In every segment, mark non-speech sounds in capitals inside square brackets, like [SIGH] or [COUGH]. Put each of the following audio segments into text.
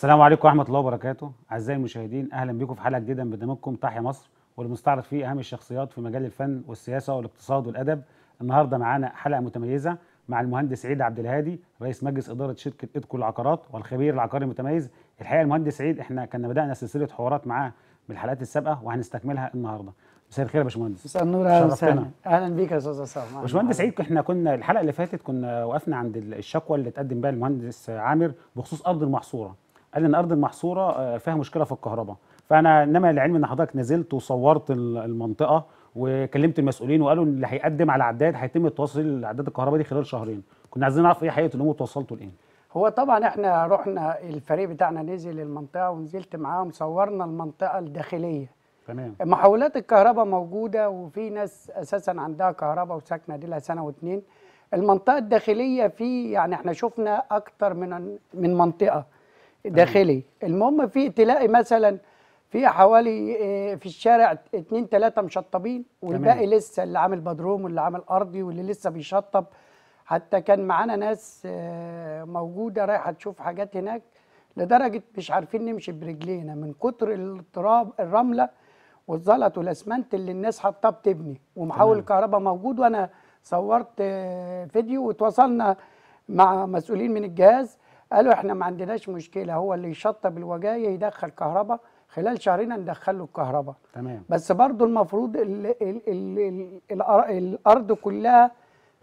السلام عليكم ورحمه الله وبركاته اعزائي المشاهدين اهلا بكم في حلقه جديده من برنامجكم تحيا مصر واللي فيه اهم الشخصيات في مجال الفن والسياسه والاقتصاد والادب النهارده معانا حلقه متميزه مع المهندس عيد عبد الهادي رئيس مجلس اداره شركه ادكو العقارات والخبير العقاري المتميز الحقيقه المهندس عيد احنا كنا بدانا سلسله حوارات معاه بالحلقات السابقه وهنستكملها النهارده مساء الخير يا باشمهندس مساء النور اهلا وسهلا اهلا بيك يا استاذ اسامه باشمهندس عيد احنا كنا الحلقه اللي فاتت كنا وقفنا عند الشكوى اللي اتقدم بها المهندس عامر بخصوص ارض المحصوره قال ان ارض المحصوره آه، فيها مشكله في الكهرباء فانا انما العلم ان حضرتك نزلت وصورت المنطقه وكلمت المسؤولين وقالوا ان اللي هيقدم على عداد هيتم التواصل لاعداد الكهرباء دي خلال شهرين كنا عايزين نعرف ايه حقيقه الامور توصلتوا لايه هو طبعا احنا رحنا الفريق بتاعنا نزل المنطقه ونزلت معاهم صورنا المنطقه الداخليه تمام محولات الكهرباء موجوده وفي ناس اساسا عندها كهرباء وساكنه دي لها سنه واتنين المنطقه الداخليه في يعني احنا شفنا اكتر من من منطقه أيوة. داخلي المهم في تلاقي مثلا في حوالي آه، في الشارع اتنين تلاته مشطبين والباقي لسه اللي عامل بدروم واللي عامل ارضي واللي لسه بيشطب حتى كان معانا ناس آه، موجوده رايحه تشوف حاجات هناك لدرجه مش عارفين نمشي برجلينا من كتر التراب الرمله والزلط والاسمنت اللي الناس حاطاه بتبني ومحاول الكهرباء موجود وانا صورت آه، فيديو وتواصلنا مع مسؤولين من الجهاز قالوا احنا ما عندناش مشكله هو اللي يشطب الوجايه يدخل كهرباء خلال شهرين ندخل له الكهرباء تمام بس برضه المفروض ال ال ال الـ الـ الارض كلها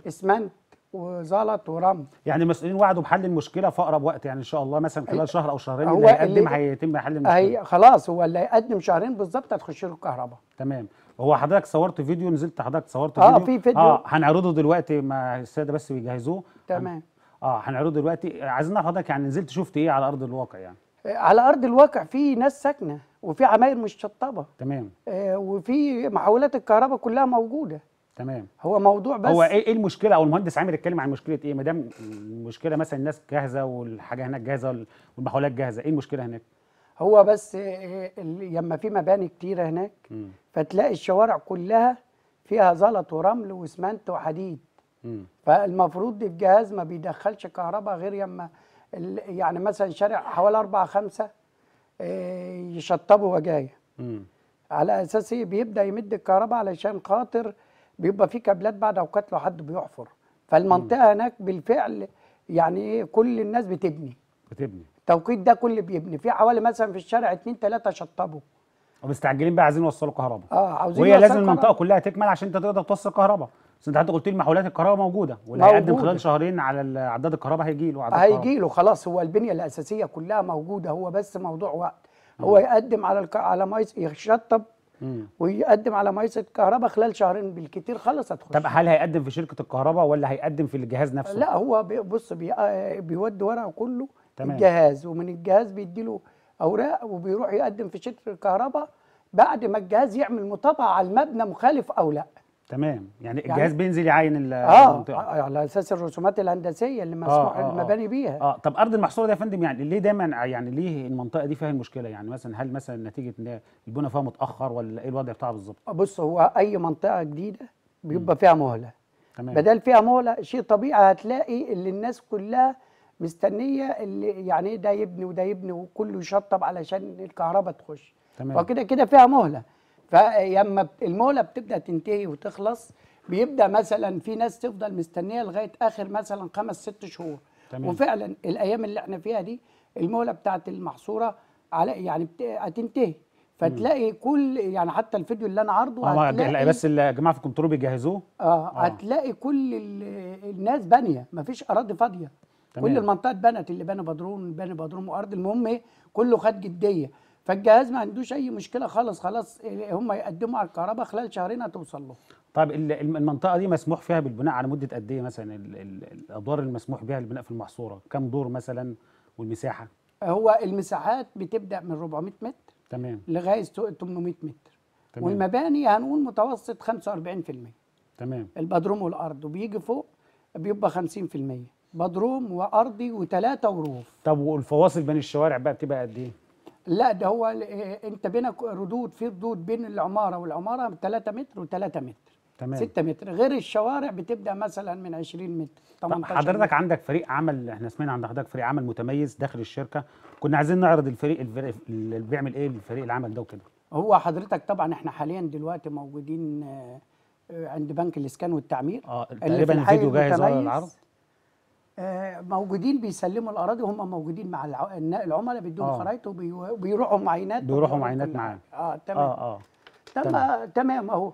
اسمنت وزلط ورمل يعني المسؤولين وعدوا بحل المشكله في اقرب وقت يعني ان شاء الله مثلا خلال شهر او شهرين هو اللي هيقدم هيتم حل المشكله هي خلاص هو اللي هيقدم شهرين بالظبط هتخش له الكهرباء تمام هو حضرتك صورت فيديو نزلت حضرتك صورت آه، فيديو اه في فيديو اه هنعرضه دلوقتي مع الساده بس بيجهزوه تمام اه هنعرضه دلوقتي عايزين نعرف حضرتك يعني نزلت شفت ايه على ارض الواقع يعني على ارض الواقع في ناس ساكنه وفي عماير مشطبه تمام آه وفي محولات الكهرباء كلها موجوده تمام هو موضوع بس هو ايه, إيه المشكله او المهندس عامر اتكلم عن مشكله ايه ما دام المشكله مثلا الناس جاهزه والحاجه هناك جاهزه والمحولات جاهزه ايه المشكله هناك هو بس آه، آه، لما في مباني كتيره هناك م. فتلاقي الشوارع كلها فيها زلط ورمل واسمنت وحديد فالمفروض الجهاز ما بيدخلش كهرباء غير يما يعني مثلا شارع حوالي أربعة خمسة آه، يشطبوا وجايه على اساس ايه بيبدا يمد الكهرباء علشان خاطر بيبقى في كابلات بعد اوقات لو حد بيحفر فالمنطقه مم. هناك بالفعل يعني ايه كل الناس بتبني بتبني التوقيت ده كل بيبني في حوالي مثلا في الشارع اتنين تلاته شطبوا ومستعجلين بقى عايزين يوصلوا كهرباء اه عاوزين وهي لازم المنطقه كلها تكمل عشان انت تقدر توصل كهرباء بس انت حضرتك قلت لي محاولات الكهرباء موجوده واللي هيقدم خلال شهرين على عداد الكهرباء هيجي له هيجي له خلاص هو البنيه الاساسيه كلها موجوده هو بس موضوع وقت هو يقدم على الك... على ميس يشطب ويقدم على ميس الكهرباء خلال شهرين بالكتير خلاص هتخش طب هل هيقدم في شركه الكهرباء ولا هيقدم في الجهاز نفسه؟ لا هو بص بي... آه، بيودي ورقه كله تمام. الجهاز ومن الجهاز بيدي له اوراق وبيروح يقدم في شركه الكهرباء بعد ما الجهاز يعمل مطابقه على المبنى مخالف او لا تمام يعني, يعني الجهاز بينزل يعين آه، المنطقه اه على اساس الرسومات الهندسيه اللي مسموح آه،, آه آه المباني بيها اه طب ارض المحصوره دي يا فندم يعني ليه دايما يعني ليه المنطقه دي فيها المشكله يعني مثلا هل مثلا نتيجه ان البنى فيها متاخر ولا ايه الوضع بتاعها بالظبط آه، بص هو اي منطقه جديده بيبقى فيها مهله تمام بدل فيها مهله شيء طبيعي هتلاقي اللي الناس كلها مستنيه اللي يعني ايه ده يبني وده يبني وكله يشطب علشان الكهرباء تخش تمام وكده كده فيها مهله فلما المهله بتبدا تنتهي وتخلص بيبدا مثلا في ناس تفضل مستنيه لغايه اخر مثلا خمس ست شهور تمام. وفعلا الايام اللي احنا فيها دي المهله بتاعت المحصوره على يعني هتنتهي فتلاقي كل يعني حتى الفيديو اللي انا عارضه آه، هتلاقي بس يا جماعه في الكنترول بيجهزوه آه،, اه هتلاقي كل الناس بانيه مفيش اراضي فاضيه كل المنطقه اتبنت اللي بنى بدرون بنى بدرون وارض المهم ايه كله خد جديه فالجهاز ما عندوش اي مشكله خالص خلاص هم يقدموا على الكهرباء خلال شهرين هتوصل له طيب المنطقه دي مسموح فيها بالبناء على مده قد ايه مثلا الادوار المسموح بها للبناء في المحصوره كم دور مثلا والمساحه هو المساحات بتبدا من 400 متر تمام لغايه 800 متر تمام. والمباني هنقول متوسط 45% تمام البدروم والارض وبيجي فوق بيبقى 50% بدروم وارضي وثلاثه وروف طب والفواصل بين الشوارع بقى بتبقى قد ايه لا ده هو إيه، إيه، انت بينك ردود في ردود بين العماره والعماره 3 متر و3 متر تمام 6 متر غير الشوارع بتبدا مثلا من 20 متر 18 حضرتك متر. عندك فريق عمل احنا سمعنا عند حضرتك فريق عمل متميز داخل الشركه كنا عايزين نعرض الفريق, اللي بيعمل ايه الفريق العمل ده وكده هو حضرتك طبعا احنا حاليا دلوقتي موجودين آه، عند بنك الاسكان والتعمير اه تقريبا الفيديو جاهز للعرض آه، موجودين بيسلموا الاراضي وهم موجودين مع العملاء بيدوهم آه. خرايط وبيروحوا معاينات بيروحوا معينات معاه اه تمام اه اه تمام تمام اهو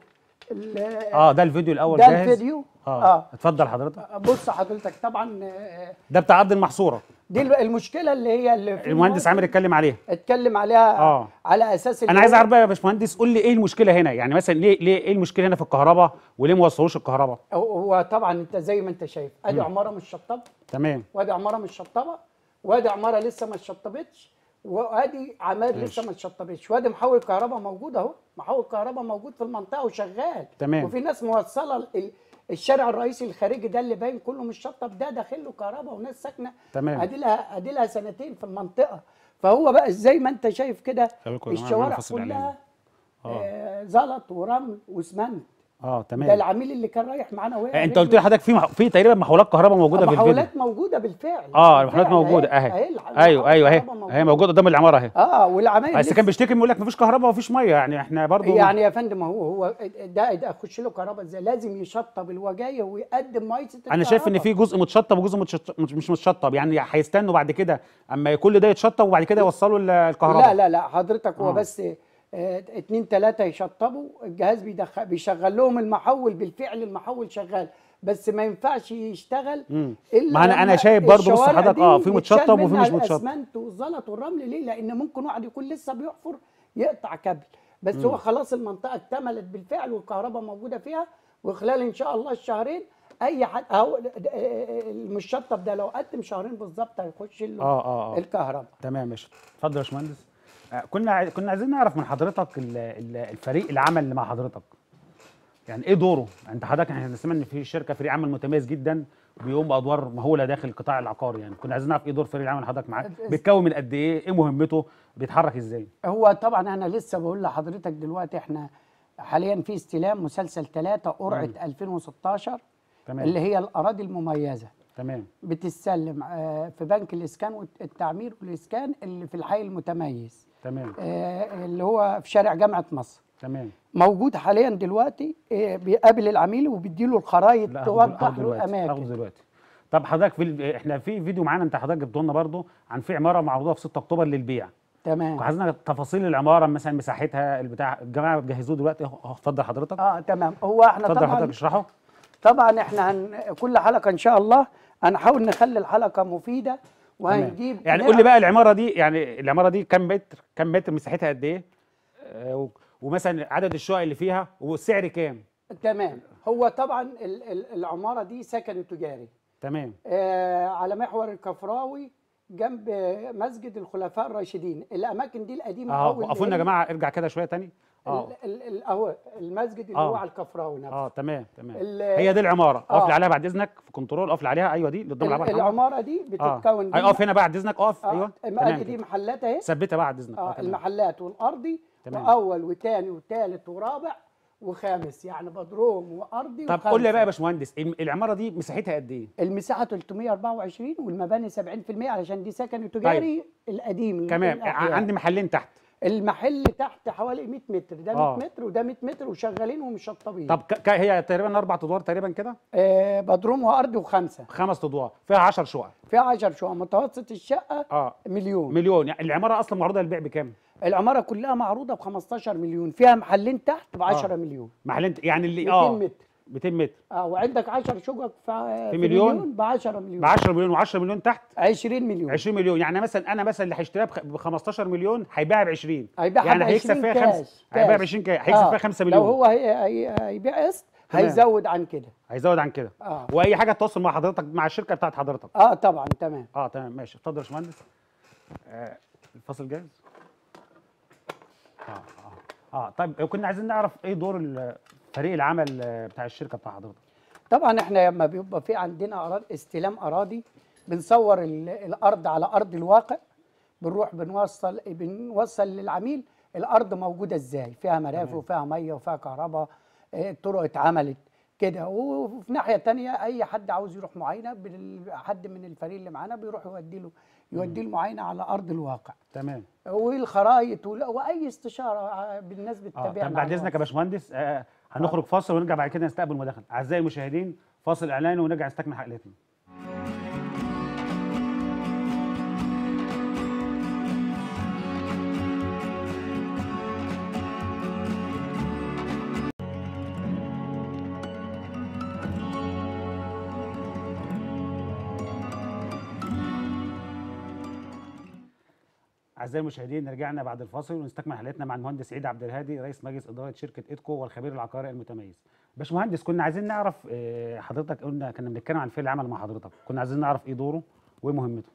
اه ده الفيديو الاول ده جاهز. الفيديو اه, آه. اتفضل حضرتك آه، بص حضرتك طبعا آه، ده بتاع عبد المحصوره دي المشكله اللي هي اللي المهندس عامر اتكلم عليها اتكلم عليها آه. على اساس انا عايز اعرف بقى يا باشمهندس قول لي ايه المشكله هنا يعني مثلا ليه ليه ايه المشكله هنا في الكهرباء وليه ما وصلوش الكهرباء هو طبعا انت زي ما انت شايف ادي عماره مش شطبه تمام وادي عماره مش شطبه وادي عماره لسه ما شطبتش وادي عماد لسه ما اتشطبتش وادي محول كهرباء موجود اهو محول كهرباء موجود في المنطقه وشغال تمام وفي ناس موصله الشارع الرئيسي الخارجي ده اللي باين كله شطب ده داخل له كهرباء وناس ساكنه تمام ادي لها ادي لها سنتين في المنطقه فهو بقى زي ما انت شايف كده الشوارع كلها آه. آه، زلط ورمل واسمنت اه تمام ده العميل اللي كان رايح معانا وقع آه، انت قلت لي حضرتك في مح... في تقريبا محولات كهرباء موجوده في آه، الفيديو محولات موجوده بالفعل اه المحولات موجوده اهي اهي ايوه ايوه اهي اهي موجوده قدام العماره اهي اه والعمايل بس كان بيشتكي بيقول لك مفيش كهرباء ومفيش ميه يعني احنا برضو يعني يا فندم هو هو ده اخش له كهرباء ازاي لازم يشطب الوجايه ويقدم ميه انا شايف ان في جزء متشطب وجزء متشطب مش متشطب يعني هيستنوا بعد كده اما كل ده يتشطب وبعد كده يوصلوا الكهرباء لا لا لا حضرتك هو آه. بس آه، اتنين تلاتة يشطبوا الجهاز بيدخل بيشغل لهم المحول بالفعل المحول شغال بس ما ينفعش يشتغل الا ما انا انا شايف برضه بص حضرتك اه في متشطب وفي مش متشطب الاسمنت والزلط والرمل ليه؟ لان ممكن واحد يكون لسه بيحفر يقطع كابل بس مم. هو خلاص المنطقه اكتملت بالفعل والكهرباء موجوده فيها وخلال ان شاء الله الشهرين اي حد اهو المشطب ده لو قدم شهرين بالظبط هيخش آه،, اه اه الكهرباء تمام يا شيخ اتفضل يا باشمهندس كنا كنا عايزين نعرف من حضرتك الفريق العمل اللي مع حضرتك يعني ايه دوره؟ يعني انت حضرتك احنا سمعنا ان في شركه فريق عمل متميز جدا بيقوم بادوار مهوله داخل القطاع العقاري يعني كنا عايزين نعرف ايه دور فريق العمل حضرتك معاه بيتكون من قد ايه؟ ايه مهمته؟ بيتحرك ازاي؟ هو طبعا انا لسه بقول لحضرتك دلوقتي احنا حاليا في استلام مسلسل ثلاثه قرعه 2016 تمام. اللي هي الاراضي المميزه تمام بتتسلم آه، في بنك الاسكان والتعمير والاسكان اللي في الحي المتميز تمام آه، اللي هو في شارع جامعه مصر تمام موجود حاليا دلوقتي آه، بيقابل العميل وبيدي له الخرايط توضح له الاماكن هاخده دلوقتي طب حضرتك في احنا في فيديو معانا انت حضرتك جبته لنا برضه عن في عماره معروضه في 6 اكتوبر للبيع تمام عايزنا تفاصيل العماره مثلا مساحتها البتاع الجماعه بتجهزوه دلوقتي اتفضل حضرتك اه تمام هو احنا طبعا اتفضل حضرتك اشرحه طبعا احنا هن كل حلقه ان شاء الله هنحاول نخلي الحلقه مفيده وهنجيب يعني قول لي بقى العماره دي يعني العماره دي كم متر كم متر مساحتها قد ايه آه، ومثلا عدد الشقق اللي فيها والسعر كام تمام هو طبعا ال ال العماره دي سكن تجاري تمام آه على محور الكفراوي جنب مسجد الخلفاء الراشدين الاماكن دي القديمه اه وقفوا لنا يا جماعه ارجع كده شويه تاني آه. اهو المسجد اللي آه. هو على الكفراوي نفسه اه تمام تمام هي دي العماره آه. اقفل عليها بعد اذنك في كنترول اقفل عليها ايوه دي اللي قدام العماره العماره دي بتتكون أيوة، اقف هنا بعد اذنك اقف ايوه تمام دي محلات اهي ثبتها بعد اذنك اه المحلات والارضي تمام. واول وثاني وثالث ورابع وخامس يعني بدروم وارضي طب قول لي بقى يا باشمهندس العماره دي مساحتها قد ايه؟ المساحه 324 والمباني 70% علشان دي سكن تجاري طيب. القديم كمان عندي محلين تحت المحل تحت حوالي 100 متر ده 100 آه. متر وده 100 متر وشغالين ومشطبين طب ك... هي تقريبا اربع ادوار تقريبا كده آه بدروم وارض وخمسه خمس ادوار فيها 10 شقق فيها 10 شقق متوسط الشقه آه. مليون مليون يعني العماره اصلا معروضه للبيع بكام العماره كلها معروضه ب 15 مليون فيها محلين تحت ب 10 آه. مليون محلين يعني اللي اه 200 متر 200 متر اه وعندك 10 شقق آه، في, في مليون ب 10 مليون ب 10 مليون و10 مليون تحت 20 مليون 20 مليون يعني مثلا انا مثلا اللي هيشتريها ب 15 مليون هيبيعها ب 20 هيبيعها يعني هيكسب فيها 5 هيبيعها ب 20 كاش هيكسب فيها 5 آه. مليون لو هو هيبيع قسط هيزود عن كده هيزود عن كده اه واي حاجه تتواصل مع حضرتك مع الشركه بتاعت حضرتك اه طبعا تمام اه تمام ماشي اتفضل يا باشمهندس آه الفاصل جاهز اه اه اه طيب كنا عايزين نعرف ايه دور فريق العمل آه، بتاع الشركه بتاع حضرتك طبعا احنا لما بيبقى في عندنا أراضي استلام اراضي بنصور الارض على ارض الواقع بنروح بنوصل بنوصل للعميل الارض موجوده ازاي فيها مرافق وفيها ميه وفيها كهرباء آه، الطرق اتعملت كده وفي ناحيه تانية اي حد عاوز يروح معاينه حد من الفريق اللي معانا بيروح يودي له يودي المعاينه على ارض الواقع تمام والخرايط واي استشاره بالناس بتتابعنا آه،, آه، بعد اذنك يا يعني. باشمهندس آه هنخرج فاصل ونرجع بعد كده نستقبل مداخله اعزائي المشاهدين فاصل اعلاني ونرجع نستكمل حلقتنا أعزائي المشاهدين رجعنا بعد الفاصل ونستكمل حلقتنا مع المهندس عيد عبد الهادي رئيس مجلس إدارة شركة إيدكو والخبير العقاري المتميز. باشمهندس كنا عايزين نعرف آه، حضرتك قلنا كنا بنتكلم عن فعل العمل مع حضرتك، كنا عايزين نعرف إيه دوره وإيه مهمته.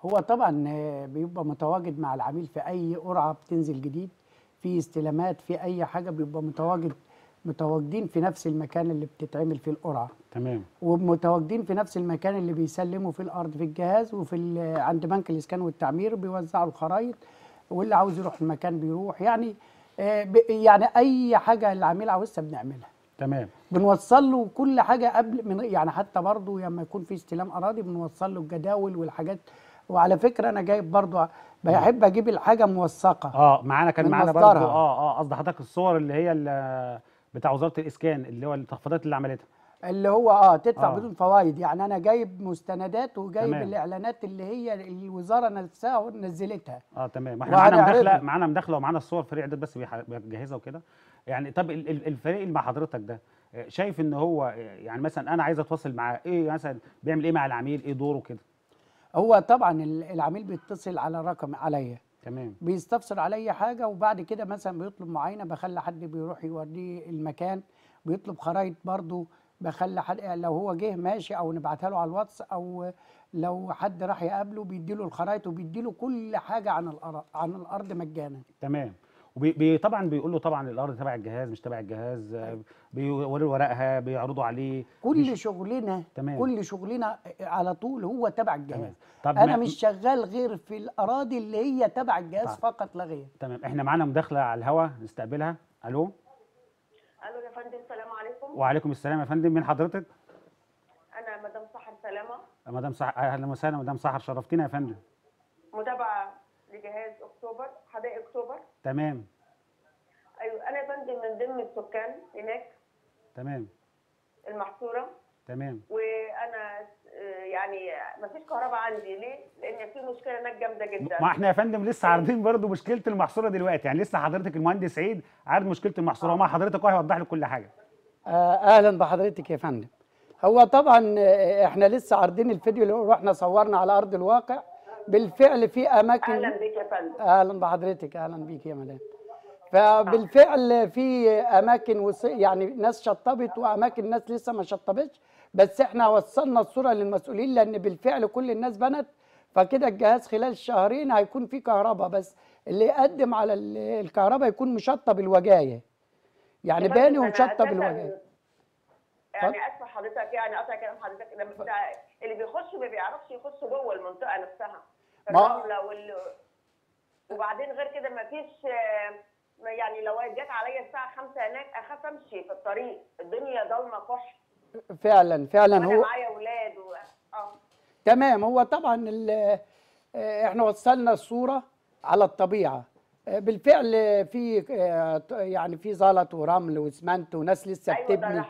هو طبعا آه، بيبقى متواجد مع العميل في أي قرعة بتنزل جديد، في استلامات، في أي حاجة بيبقى متواجد متواجدين في نفس المكان اللي بتتعمل فيه القرعه تمام ومتواجدين في نفس المكان اللي بيسلموا فيه الارض في الجهاز وفي عند بنك الاسكان والتعمير بيوزعوا الخرايط واللي عاوز يروح المكان بيروح يعني آه، يعني اي حاجه العميل عاوزها بنعملها تمام بنوصل له كل حاجه قبل من يعني حتى برضه لما يكون في استلام اراضي بنوصل له الجداول والحاجات وعلى فكره انا جايب برضه بحب اجيب الحاجه موثقه اه معانا كان معانا برضه اه اه قصدي حضرتك الصور اللي هي اللي بتاع وزاره الاسكان اللي هو التخفيضات اللي عملتها اللي هو اه تدفع آه. بدون فوائد يعني انا جايب مستندات وجايب تمام. الاعلانات اللي هي الوزاره نفسها نزلتها اه تمام احنا معانا مداخله معانا مداخله ومعانا الصور فريق اعداد بس بيجهزها وكده يعني طب الفريق اللي مع حضرتك ده آه، شايف ان هو آه، يعني مثلا انا عايز اتواصل معاه ايه مثلا بيعمل ايه مع العميل ايه دوره كده هو طبعا العميل بيتصل على رقم عليا تمام بيستفسر على اي حاجه وبعد كده مثلا بيطلب معاينه بخلي حد بيروح يوريه المكان بيطلب خرايط برضو بخلي حد لو هو جه ماشي او نبعتها له على الواتس او لو حد راح يقابله بيديله الخرايط وبيديله كل حاجه عن الارض عن الارض مجانا تمام وبي طبعا بيقول له طبعا الارض تبع الجهاز مش تبع الجهاز أيوة. بيوري ورقها بيعرضوا عليه كل مش... شغلنا تمام. كل شغلنا على طول هو تبع الجهاز طب انا ما... مش شغال غير في الاراضي اللي هي تبع الجهاز طب. فقط لا غير تمام احنا معانا مداخله على الهواء نستقبلها الو الو يا فندم السلام عليكم وعليكم السلام يا فندم مين حضرتك انا مدام سحر سلامه مدام سحر اهلا وسهلا مدام سحر شرفتينا يا فندم متابعه لجهاز اكتوبر حدائق اكتوبر تمام ايوه انا بنزل من ضمن السكان هناك تمام المحصوره تمام وانا آه، يعني ما فيش كهرباء عندي ليه؟ لان في مشكله هناك جامده جدا ما احنا يا فندم لسه إيه؟ عارضين برضو مشكله المحصوره دلوقتي يعني لسه حضرتك المهندس عيد عارض مشكله المحصوره ومع آه. حضرتك وهيوضح هيوضح لك كل حاجه آه، اهلا بحضرتك يا فندم هو طبعا احنا لسه عارضين الفيديو اللي رحنا صورنا على ارض الواقع بالفعل في اماكن اهلا بك يا فندم اهلا بحضرتك اهلا بيك يا مدام فبالفعل في اماكن وص... يعني ناس شطبت واماكن ناس لسه ما شطبتش بس احنا وصلنا الصوره للمسؤولين لان بالفعل كل الناس بنت فكده الجهاز خلال شهرين هيكون فيه كهرباء بس اللي يقدم على الكهرباء يكون مشطب الوجايه يعني باني ومشطب الوجايه يعني اسف حضرتك يعني قطع كلام حضرتك اللي بيخش ما بيعرفش يخش جوه المنطقه نفسها الرمله وال وبعدين غير كده ما فيش آه، يعني لو جت عليا الساعه 5 هناك اخاف امشي في الطريق الدنيا ضلمه كحل فعلا فعلا هو معايا اولاد و... اه تمام هو طبعا آه، احنا وصلنا الصوره على الطبيعه آه، بالفعل في يعني في زلط ورمل واسمنت وناس لسه أيوة بتبني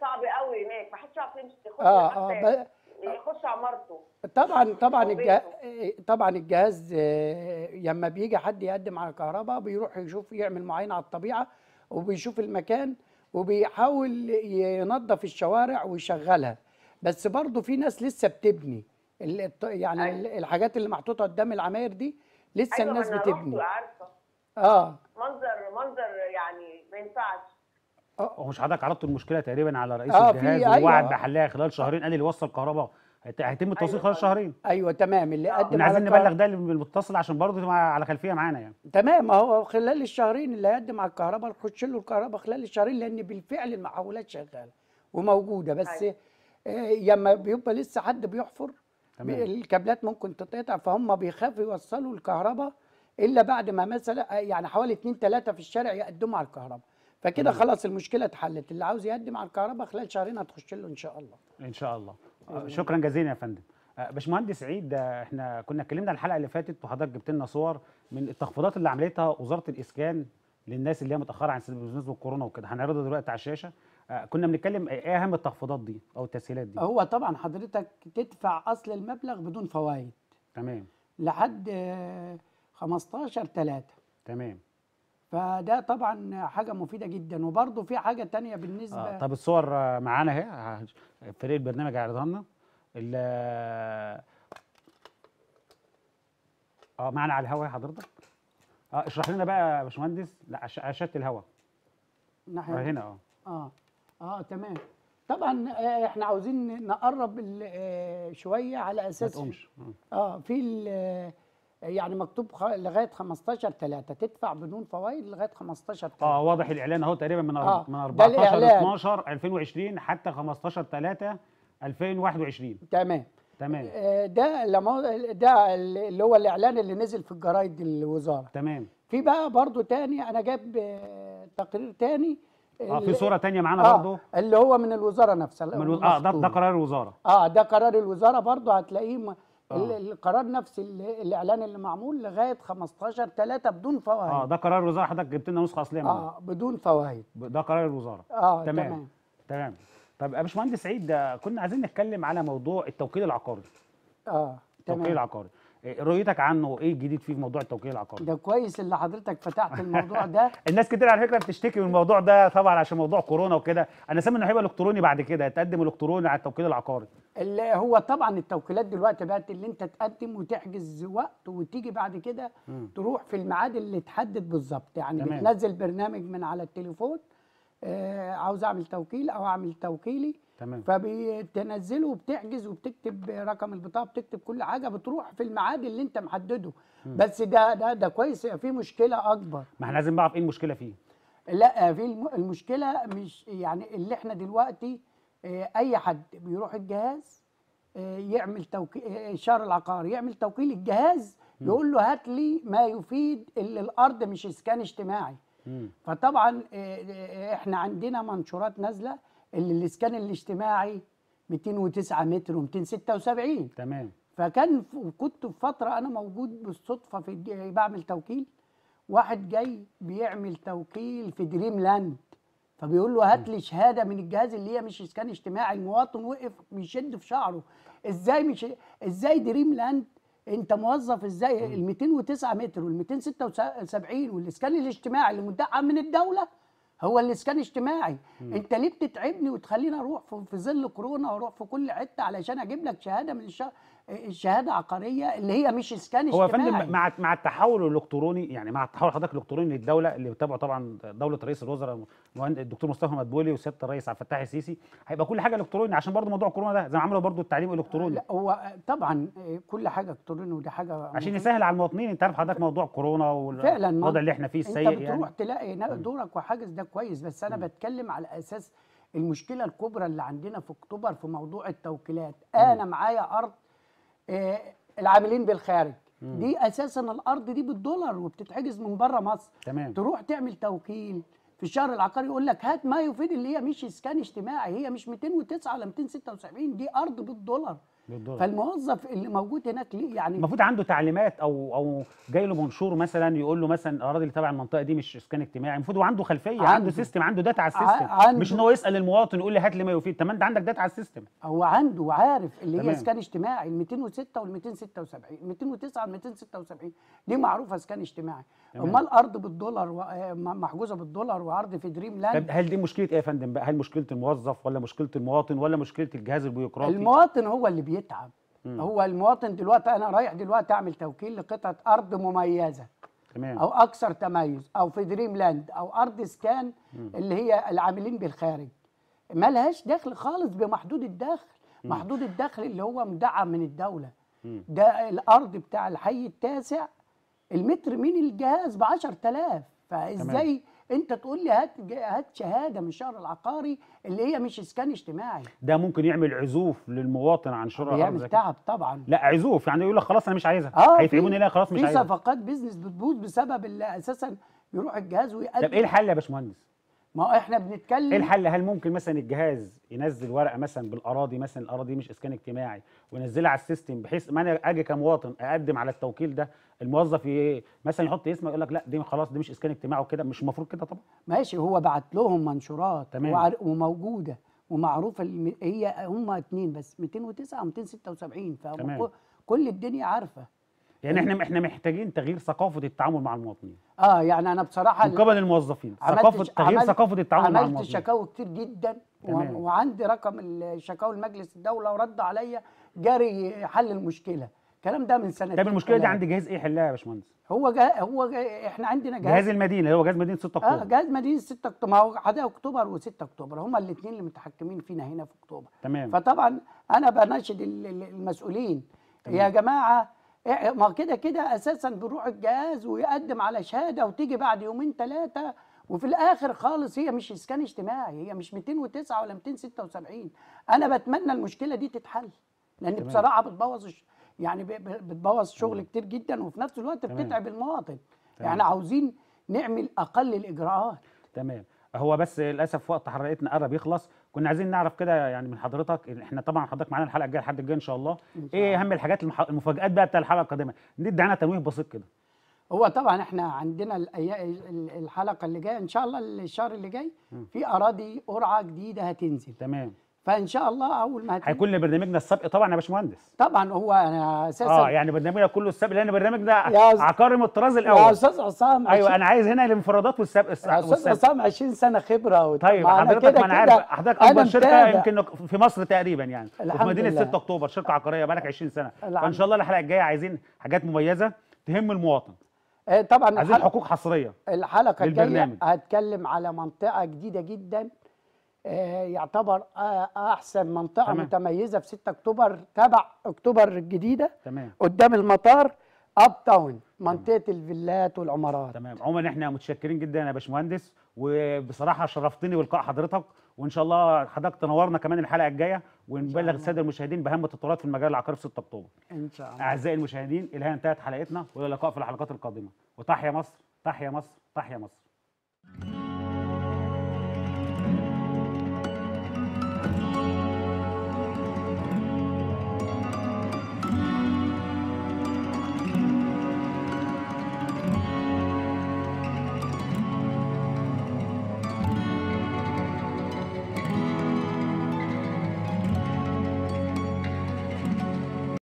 صعب قوي هناك ما حدش يعرف يمشي يخش اه اه يخش عمارته طبعا طبعا الجهاز إيه، طبعا الجهاز آه، لما بيجي حد يقدم على كهرباء بيروح يشوف يعمل معاينه على الطبيعه وبيشوف المكان وبيحاول ينظف الشوارع ويشغلها بس برضه في ناس لسه بتبني يعني أيوة. الحاجات اللي محطوطه قدام العماير دي لسه أيوة الناس أنا بتبني عارفه اه منظر منظر يعني ما ينفعش اه مش حضرتك عرضت المشكله تقريبا على رئيس آه الجهاز أيوة. ووعد أيوة. بحلها خلال شهرين قال لي وصل كهرباء هيتم التوصيل أيوة، خلال شهرين ايوه, أيوة، تمام اللي قدم عايزين نبلغ ده للمتصل عشان برضه على خلفيه معانا يعني تمام هو خلال الشهرين اللي هيقدم على الكهرباء نخش له الكهرباء خلال الشهرين لان بالفعل المحولات شغاله وموجوده بس أيوة. لما آه، بيبقى لسه حد بيحفر تمام. الكابلات ممكن تتقطع فهم بيخافوا يوصلوا الكهرباء الا بعد ما مثلا آه، يعني حوالي 2 3 في الشارع يقدموا على الكهرباء فكده خلاص المشكله اتحلت اللي عاوز يقدم على الكهرباء خلال شهرين هتخش له ان شاء الله ان شاء الله آه، شكرا جزيلا يا فندم آه، باشمهندس عيد احنا كنا اتكلمنا الحلقه اللي فاتت وحضرتك جبت لنا صور من التخفيضات اللي عملتها وزاره الاسكان للناس اللي هي متاخره عن بالنسبه للكورونا وكده هنعرضها دلوقتي على الشاشه آه، كنا بنتكلم ايه اهم التخفيضات دي او التسهيلات دي هو طبعا حضرتك تدفع اصل المبلغ بدون فوائد تمام لحد 15 3 تمام فده طبعا حاجه مفيده جدا وبرده في حاجه تانية آه، بالنسبه آه طب الصور معانا اهي فريق البرنامج هيعرضها لنا اه معنا على الهواء حضرتك اه اشرح لنا بقى يا باشمهندس لا عشاشه الهواء ناحيه آه، هنا اه اه اه تمام طبعا آه، احنا عاوزين نقرب شويه على اساس ما تقومش اه في يعني مكتوب لغايه 15 3 تدفع بدون فوائد لغايه 15 3 اه واضح الاعلان اهو تقريبا من آه. من 14 12 2020 حتى 15 3 2021 تمام تمام آه، ده لما ده اللي هو الاعلان اللي نزل في الجرايد الوزاره تمام في بقى برضو تاني انا جايب آه، تقرير تاني اه في صوره تانية معانا آه برضو اللي هو من الوزاره نفسها من الو... اه ده ده قرار الوزاره اه ده قرار الوزاره برضو هتلاقيه آه. القرار نفس الاعلان اللي معمول لغايه 15 3 بدون فوائد اه ده قرار الوزاره حضرتك جبت لنا نسخه اصليه منه اه بدون فوائد ده قرار الوزاره اه تمام تمام, تمام. طب يا باشمهندس سعيد كنا عايزين نتكلم على موضوع التوكيل العقاري اه تمام التوكيل العقاري رؤيتك عنه وايه الجديد فيه في موضوع التوكيل العقاري ده كويس اللي حضرتك فتحت الموضوع ده [LAUGHS] الناس كتير على فكره بتشتكي من الموضوع ده طبعا عشان موضوع كورونا وكده انا سامع انه هيبقى الكتروني بعد كده تقدم الكتروني على التوكيل العقاري اللي هو طبعا التوكيلات دلوقتي بقت اللي انت تقدم وتحجز وقت وتيجي بعد كده تروح في الميعاد اللي اتحدد بالظبط يعني تمام. بتنزل برنامج من على التليفون آه عاوز اعمل توكيل او اعمل توكيلي تمام فبتنزله وبتحجز وبتكتب رقم البطاقه بتكتب كل حاجه بتروح في الميعاد اللي انت محدده مم. بس ده ده ده كويس في مشكله اكبر ما احنا لازم نعرف ايه المشكله فيه لا في المشكله مش يعني اللي احنا دلوقتي آه، اي حد بيروح الجهاز آه، يعمل توكيل آه، شار العقار يعمل توكيل الجهاز يقول له هات لي ما يفيد اللي الارض مش اسكان اجتماعي مم. فطبعا احنا عندنا منشورات نازله اللي الاسكان الاجتماعي 209 متر و276 تمام فكان كنت في فتره انا موجود بالصدفه في بعمل توكيل واحد جاي بيعمل توكيل في دريم لاند فبيقول له هات لي شهاده من الجهاز اللي هي مش اسكان اجتماعي المواطن وقف بيشد في شعره ازاي مش ازاي دريم لاند انت موظف ازاي ال 209 متر وال 276 والاسكان الاجتماعي اللي مدعم من الدوله هو الاسكان اجتماعي انت ليه بتتعبني وتخليني اروح في ظل كورونا واروح في كل حته علشان اجيب لك شهاده من الشهر الشهاده عقاريه اللي هي مش اسكان هو اجتماعي هو فندم مع مع التحول الالكتروني يعني مع التحول حضرتك الالكتروني للدوله اللي بتتابعه طبعا دوله رئيس الوزراء الدكتور مصطفى مدبولي وسياده الرئيس عبد الفتاح السيسي هيبقى كل حاجه الكتروني عشان برضه موضوع كورونا ده زي ما عملوا برضه التعليم الالكتروني لا هو طبعا كل حاجه الكتروني ودي حاجه عشان يسهل على المواطنين انت عارف حضرتك موضوع كورونا والوضع اللي احنا فيه السيء يعني انت بتروح تلاقي دورك وحاجز ده كويس بس انا م. بتكلم على اساس المشكله الكبرى اللي عندنا في اكتوبر في موضوع التوكيلات انا معايا ارض آه، العاملين بالخارج مم. دي اساسا الارض دي بالدولار وبتتحجز من بره مصر تمام. تروح تعمل توكيل في الشهر العقاري يقول لك هات ما يفيد اللي هي مش اسكان اجتماعي هي مش 209 ولا 276 دي ارض بالدولار بالضبط. فالموظف اللي موجود هناك ليه يعني المفروض عنده تعليمات او او جاي له منشور مثلا يقول له مثلا الاراضي اللي تبع المنطقه دي مش اسكان اجتماعي المفروض وعنده خلفيه عنده, سيستم عنده داتا على السيستم عنده مش ان هو يسال المواطن يقول لي هات لي ما يفيد طب انت عندك داتا على السيستم هو عنده وعارف اللي تمام. هي اسكان اجتماعي ال 206 وال 276 209 وال 276 دي معروفه اسكان اجتماعي امال ارض بالدولار آه، محجوزه بالدولار وعرض في دريم لاند طب هل دي مشكله ايه يا فندم بقى هل مشكله الموظف ولا مشكله المواطن ولا مشكله الجهاز البيروقراطي المواطن هو اللي بيتعب مم. هو المواطن دلوقتي انا رايح دلوقتي اعمل توكيل لقطعه ارض مميزه تمام او اكثر تميز او في دريم لاند او ارض سكان مم. اللي هي العاملين بالخارج مالهاش دخل خالص بمحدود الدخل مم. محدود الدخل اللي هو مدعم من الدوله مم. ده الارض بتاع الحي التاسع المتر من الجهاز ب 10000 فازاي تمام. انت تقول لي هات هات شهاده من الشهر العقاري اللي هي مش اسكان اجتماعي ده ممكن يعمل عزوف للمواطن عن شراء يعمل تعب طبعا لا عزوف يعني يقول لك خلاص انا مش عايزها آه هيتعبوني خلاص مش عايزها في صفقات بيزنس بتبوظ بسبب اللي اساسا يروح الجهاز ويقدم طب ايه الحل يا باشمهندس ما احنا بنتكلم ايه الحل هل ممكن مثلا الجهاز ينزل ورقه مثلا بالاراضي مثلا الاراضي مش اسكان اجتماعي وينزلها على السيستم بحيث ما انا اجي كمواطن اقدم على التوكيل ده الموظف مثلا يحط اسمه يقول لك لا دي خلاص دي مش اسكان اجتماعي وكده مش المفروض كده طبعا ماشي هو بعت لهم منشورات تمام وموجوده ومعروفه هي هم اتنين بس 209 و 276 فكل الدنيا عارفه يعني احنا احنا محتاجين تغيير ثقافه التعامل مع المواطنين اه يعني انا بصراحه من قبل الموظفين ثقافه تغيير ثقافه التعامل مع المواطنين عملت شكاوى كتير جدا تمام. وعندي رقم الشكاوى لمجلس الدوله ورد عليا جاري حل المشكله الكلام ده من سنتين طب المشكله دي عند جهاز ايه يحلها يا باشمهندس هو جه... هو جه... احنا عندنا جهاز جهاز المدينه هو جهاز مدينه 6 اكتوبر اه جهاز مدينه 6 اكتوبر ما هو حدائق اكتوبر و6 اكتوبر هما الاثنين اللي متحكمين فينا هنا في اكتوبر تمام فطبعا انا بناشد المسؤولين تمام. يا جماعه إيه، إيه، ما كده كده اساسا بيروح الجهاز ويقدم على شهاده وتيجي بعد يومين ثلاثه وفي الاخر خالص هي مش اسكان اجتماعي هي مش 209 ولا 276 انا بتمنى المشكله دي تتحل لان تمام. بصراحه بتبوظ يعني بتبوظ شغل تمام. كتير جدا وفي نفس الوقت تمام. بتتعب المواطن تمام. يعني عاوزين نعمل اقل الاجراءات تمام هو بس للاسف وقت حرقتنا قرب يخلص كنا عايزين نعرف كده يعني من حضرتك احنا طبعا حضرتك معانا الحلقه الجايه لحد الجاي ان شاء الله ايه اهم الحاجات المفاجات بقى بتاع الحلقه القادمه ندي عنها تنويه بسيط كده هو طبعا احنا عندنا الحلقه اللي جايه ان شاء الله الشهر اللي جاي في اراضي قرعه جديده هتنزل تمام فان شاء الله اول ما هيكون لنا برنامجنا السابق طبعا يا باشمهندس طبعا هو انا اساسا اه يعني برنامجنا كله السابق لان برنامجنا عقارم الطراز الاول يا استاذ عصام ايوه انا عايز هنا الانفرادات والسابق يا استاذ عصام 20 سنه خبره طيب حضرتك ما انا عارف حضرتك اكبر شركه يمكن في مصر تقريبا يعني في مدينه 6 اكتوبر شركه عقاريه بقالك 20 سنه فان شاء الله الحلقه الجايه عايزين حاجات مميزه تهم المواطن إيه، طبعا عايزين حقوق حصريه الحلقه الجايه هتكلم على منطقه جديده جدا آه، يعتبر آه، احسن منطقه تمام. متميزه في 6 اكتوبر تبع اكتوبر الجديده تمام. قدام المطار اب تاون منطقه تمام. الفيلات والعمارات تمام عموما احنا متشكرين جدا يا باشمهندس وبصراحه شرفتني بلقاء حضرتك وان شاء الله حضرتك تنورنا كمان الحلقه الجايه ونبلغ الساده المشاهدين باهم التطورات في المجال العقاري في 6 اكتوبر ان شاء الله اعزائي المشاهدين الى هنا انتهت حلقتنا والى اللقاء في الحلقات القادمه وتحيا مصر تحيا مصر تحيا مصر